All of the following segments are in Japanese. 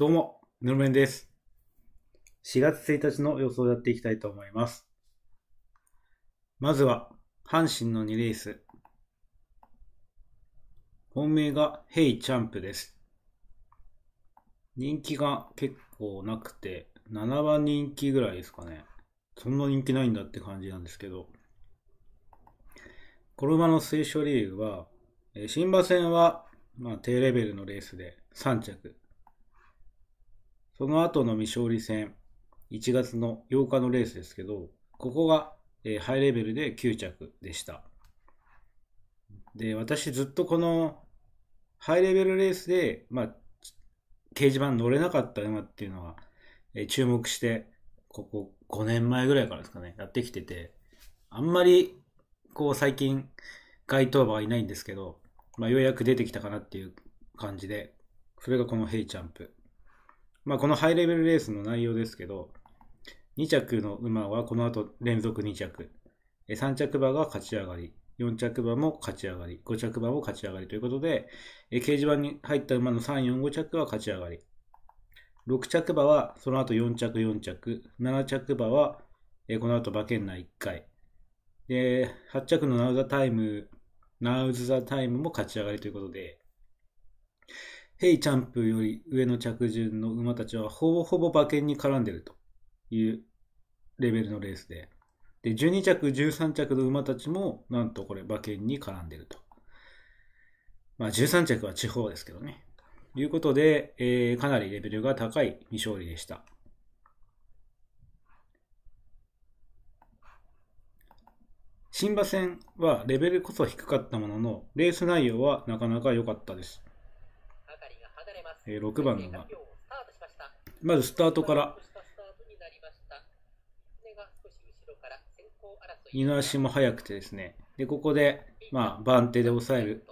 どうも、ぬるめんです。4月1日の予想をやっていきたいと思います。まずは、阪神の2レース。本命がヘイチャンプです。人気が結構なくて、7番人気ぐらいですかね。そんな人気ないんだって感じなんですけど。この馬の推奨理由は、新馬戦は、まあ、低レベルのレースで3着。その後の未勝利戦、1月の8日のレースですけど、ここが、えー、ハイレベルで9着でした。で、私ずっとこのハイレベルレースで、まあ、掲示板乗れなかった馬っていうのは、えー、注目して、ここ5年前ぐらいからですかね、やってきてて、あんまり、こう最近、該当馬はいないんですけど、まあ、ようやく出てきたかなっていう感じで、それがこのヘイチャンプ。まあ、このハイレベルレースの内容ですけど、2着の馬はこの後連続2着、3着馬が勝ち上がり、4着馬も勝ち上がり、5着馬も勝ち上がりということで、掲示板に入った馬の3、4、5着は勝ち上がり、6着馬はその後4着、4着、7着馬はこの後馬券内1回、で8着のナウザタイム、ナウズ・ザ・タイムも勝ち上がりということで、ヘイチャンプより上の着順の馬たちはほぼほぼ馬券に絡んでるというレベルのレースで、で、12着、13着の馬たちも、なんとこれ馬券に絡んでると。まあ、13着は地方ですけどね。ということで、えー、かなりレベルが高い未勝利でした。新馬戦はレベルこそ低かったものの、レース内容はなかなか良かったです。えー、6番の馬まずスタートから二の足も速くてですねでここで、まあ、番手で抑える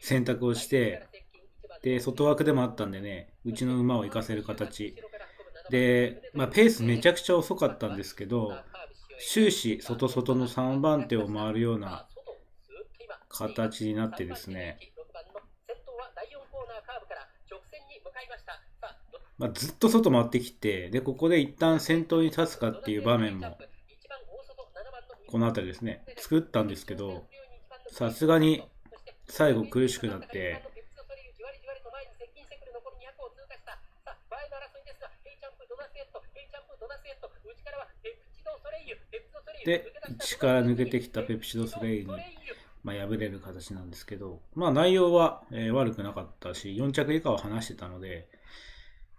選択をしてで外枠でもあったんでねうちの馬を行かせる形で、まあ、ペースめちゃくちゃ遅かったんですけど終始外外の3番手を回るような形になってですねまあ、ずっと外回ってきて、で、ここで一旦先頭に立つかっていう場面も、この辺りですね、作ったんですけど、さすがに最後苦しくなって、で、内から抜けてきたペプシド・ソレイに、まあ、敗れる形なんですけど、まあ内容は、えー、悪くなかったし、4着以下は離してたので、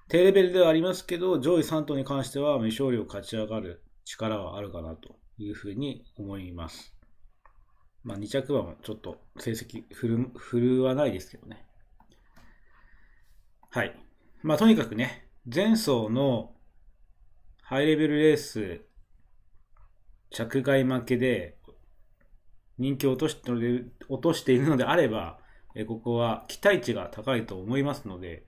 低レベルではありますけど、上位3頭に関しては、未勝利を勝ち上がる力はあるかなというふうに思います。まあ、2着馬もちょっと成績振る、振るわないですけどね。はい。まあ、とにかくね、前走のハイレベルレース、着外負けで、人気を落として落としているのであれば、ここは期待値が高いと思いますので、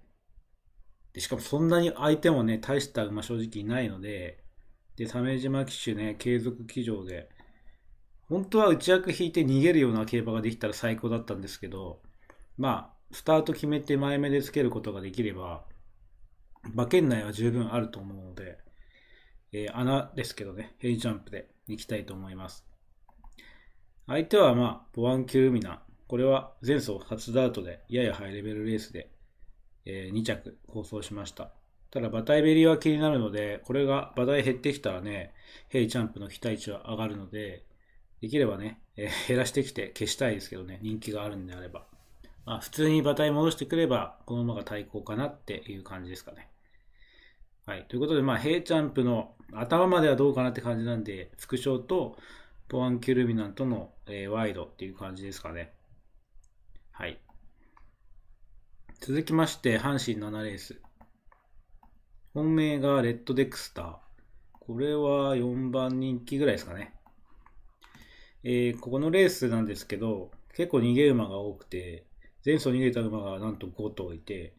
で、しかもそんなに相手もね、大した馬正直いないので、で、鮫島騎手ね、継続騎乗で、本当は内枠引いて逃げるような競馬ができたら最高だったんですけど、まあ、スタート決めて前目でつけることができれば、馬券内は十分あると思うので、えー、穴ですけどね、ヘイジャンプで行きたいと思います。相手はまあ、ボワン・キュルミナ。これは前走初ダートで、ややハイレベルレースで、え2着放送しました。ただ、バタイベリーは気になるので、これがバタイ減ってきたらね、ヘイチャンプの期待値は上がるので、できればね、えー、減らしてきて消したいですけどね、人気があるんであれば。まあ、普通に馬体戻してくれば、この馬が対抗かなっていう感じですかね。はい。ということで、まあ、ヘイチャンプの頭まではどうかなって感じなんで、副賞とポアンキュルミナントの、えー、ワイドっていう感じですかね。はい。続きまして、阪神7レース。本命がレッドデクスター。これは4番人気ぐらいですかね。えー、ここのレースなんですけど、結構逃げ馬が多くて、前走逃げた馬がなんと5頭いて、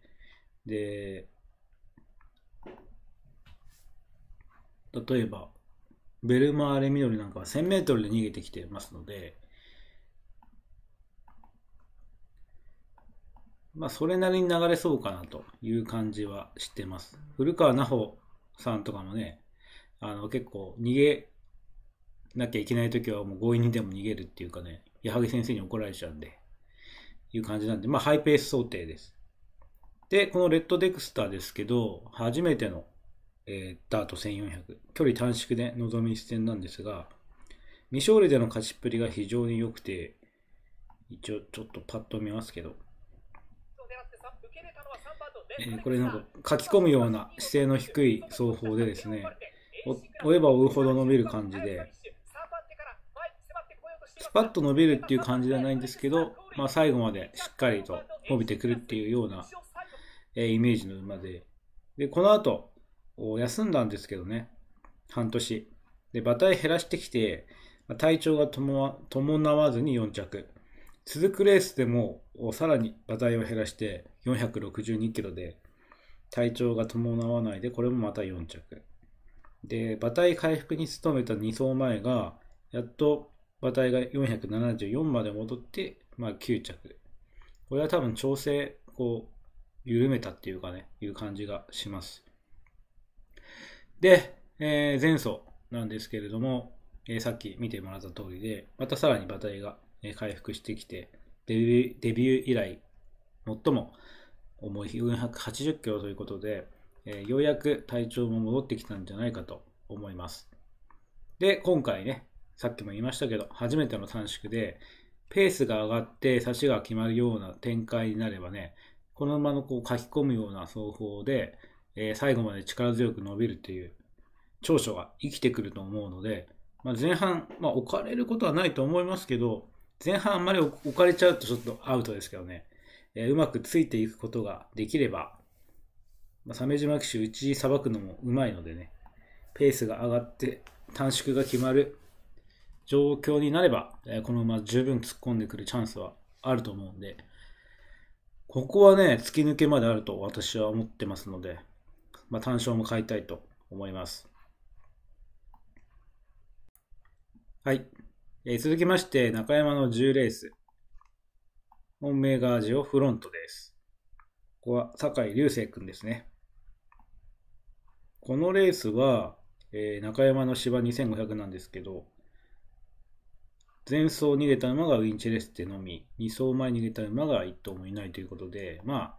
で、例えば、ベルマーレ緑なんかは1000メートルで逃げてきてますので、まあ、それなりに流れそうかなという感じはしてます。古川奈穂さんとかもね、あの結構逃げなきゃいけない時はもう強引にでも逃げるっていうかね、矢作先生に怒られちゃうんで、いう感じなんで、まあ、ハイペース想定です。で、このレッドデクスターですけど、初めての、えー、ダート1400、距離短縮で臨み一戦なんですが、未勝利での勝ちっぷりが非常に良くて、一応ちょっとパッと見ますけど、えー、これなんか書き込むような姿勢の低い奏法でですね追えば追うほど伸びる感じでスパッと伸びるっていう感じではないんですけど、まあ、最後までしっかりと伸びてくるっていうような、えー、イメージの馬ででこの後休んだんですけどね半年で馬体減らしてきて体調が伴わずに4着続くレースでもさらに馬体を減らして462キロで体調が伴わないでこれもまた4着で馬体回復に努めた2走前がやっと馬体が474まで戻って、まあ、9着これは多分調整こう緩めたっていうかねいう感じがしますで、えー、前走なんですけれども、えー、さっき見てもらった通りでまたさらに馬体が回復してきて、デビューデビュー以来、最も重い480キロということで、えようやく体調も戻ってきたんじゃないかと思います。で、今回ね、さっきも言いましたけど、初めての短縮で、ペースが上がって差しが決まるような展開になればね、このままのこう書き込むような走法で、えー、最後まで力強く伸びるという長所が生きてくると思うので、まあ、前半、まあ、置かれることはないと思いますけど、前半あんまり置かれちゃうとちょっとアウトですけどね、えー、うまくついていくことができれば、まあ、鮫島騎手、うちさばくのもうまいのでね、ペースが上がって短縮が決まる状況になれば、えー、このまま十分突っ込んでくるチャンスはあると思うんで、ここはね、突き抜けまであると私は思ってますので、まあ、単勝も買いたいと思います。はい。えー、続きまして、中山の10レース。本命がジオフロントです。ここは酒井流星くんですね。このレースは、えー、中山の芝2500なんですけど、前走逃げた馬がウィンチェレステのみ、2走前逃げた馬が1頭もいないということで、まあ、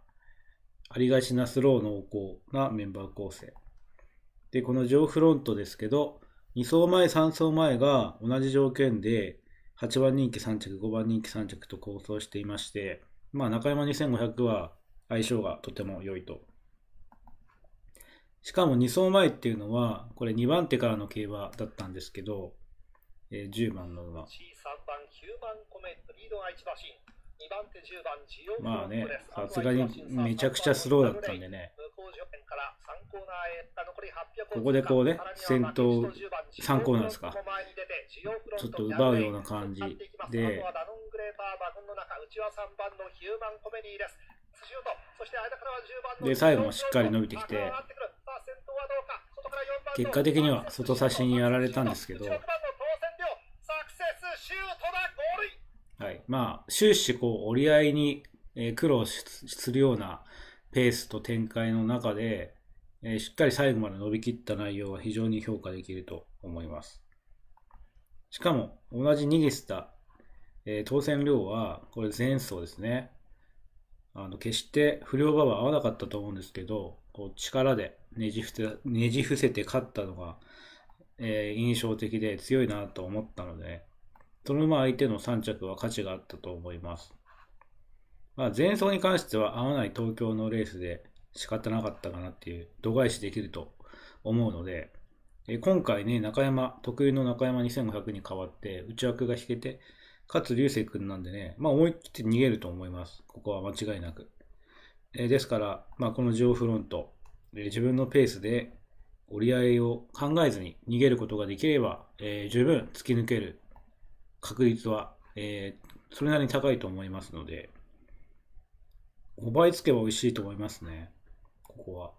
ありがちなスロー濃厚なメンバー構成。で、このジョーフロントですけど、2走前、3走前が同じ条件で、8番人気3着、5番人気3着と構想していまして、まあ、中山2500は相性がとても良いと。しかも2走前っていうのは、これ2番手からの競馬だったんですけど、えー、10番の馬。C3 番、9番コメト、リードが1馬まあね、さすがにめちゃくちゃスローだったんでね。ここでこうね、先頭3コーナーですか。ちょっと奪うような感じで。で、最後もしっかり伸びてきて、結果的には外差しにやられたんですけど、まあ、終始こう折り合いに苦労するようなペースと展開の中で、えしっかり最後まで伸びきった内容は非常に評価できると思います。しかも、同じ逃げ捨てた、えー、当選量は、これ前走ですね。あの、決して不良馬は合わなかったと思うんですけど、こう力でねじ伏せねじ伏せて勝ったのが、えー、印象的で強いなと思ったので、その馬相手の3着は価値があったと思います。まあ、前走に関しては合わない東京のレースで仕方なかったかなっていう、度外視できると思うので、え今回ね、中山、特有の中山2500に変わって内枠が引けて、かつ流星君なんでね、まあ思い切って逃げると思います。ここは間違いなく。えですから、まあこのジオフロント、え自分のペースで折り合いを考えずに逃げることができれば、えー、十分突き抜ける確率は、えー、それなりに高いと思いますので、5倍つけば美味しいと思いますね。ここは。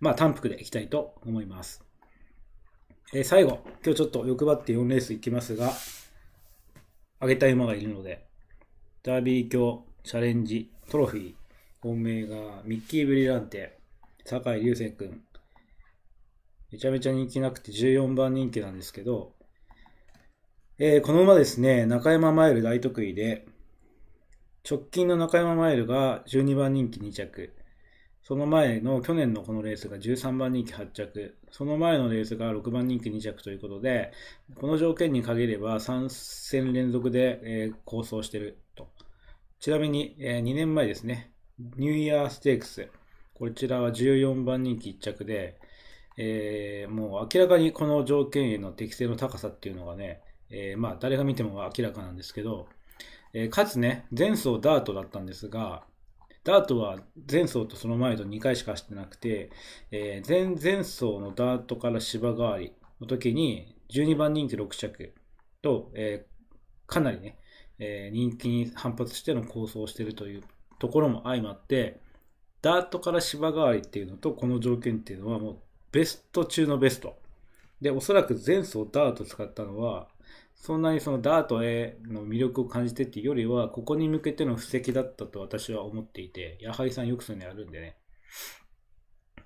まあ、単服でいきたいと思います。えー、最後、今日ちょっと欲張って4レースいきますが、上げたい馬がいるので、ダービー卿、チャレンジ、トロフィー、本命がミッキー・ブリランテ、酒井隆星君、めちゃめちゃ人気なくて14番人気なんですけど、えー、この馬ですね、中山マイル大得意で、直近の中山マイルが12番人気2着、その前の去年のこのレースが13番人気8着、その前のレースが6番人気2着ということで、この条件に限れば3戦連続で、えー、構想してると。ちなみに、えー、2年前ですね、ニューイヤーステークス、こちらは14番人気1着で、えー、もう明らかにこの条件への適性の高さっていうのがね、えー、まあ誰が見ても明らかなんですけど、えー、かつね、前走ダートだったんですが、ダートは前走とその前と2回しか走ってなくて、えー、前前走のダートから芝代わりの時に12番人気6着と、えー、かなりね、えー、人気に反発しての構想をしているというところも相まって、ダートから芝代わりっていうのとこの条件っていうのはもうベスト中のベスト。で、おそらく前走ダート使ったのは、そんなにそのダートへの魅力を感じてっていうよりは、ここに向けての布石だったと私は思っていて、矢作さんよくそういうのやるんでね。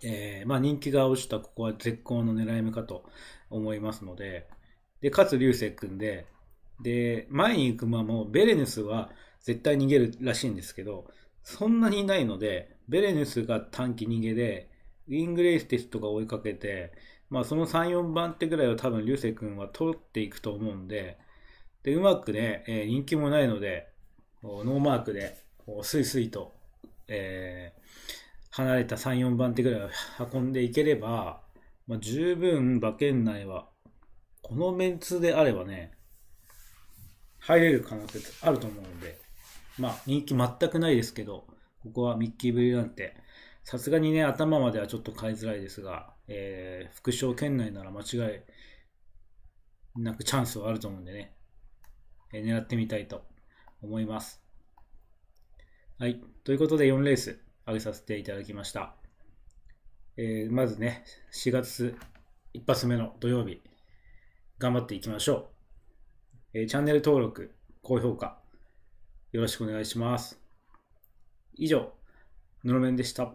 えー、まあ人気が落ちたここは絶好の狙い目かと思いますので、で、かつ流星君で、で、前に行く馬もベレヌスは絶対逃げるらしいんですけど、そんなにいないので、ベレヌスが短期逃げで、ウィングレイスティスとか追いかけて、まあ、その3、4番手ぐらいを多分流星君は取っていくと思うんで、で、うまくね、えー、人気もないので、ノーマークで、スイスイと、えー、離れた3、4番手ぐらいを運んでいければ、まあ、十分馬券内は、このメンツであればね、入れる可能性あると思うんで、まあ人気全くないですけど、ここはミッキー・ブリなんて、さすがにね、頭まではちょっと変えづらいですが、えー、副賞圏内なら間違いなくチャンスはあると思うんでね、えー、狙ってみたいと思います。はい。ということで4レース上げさせていただきました。えー、まずね、4月1発目の土曜日、頑張っていきましょう。えー、チャンネル登録、高評価、よろしくお願いします。以上、のろめんでした。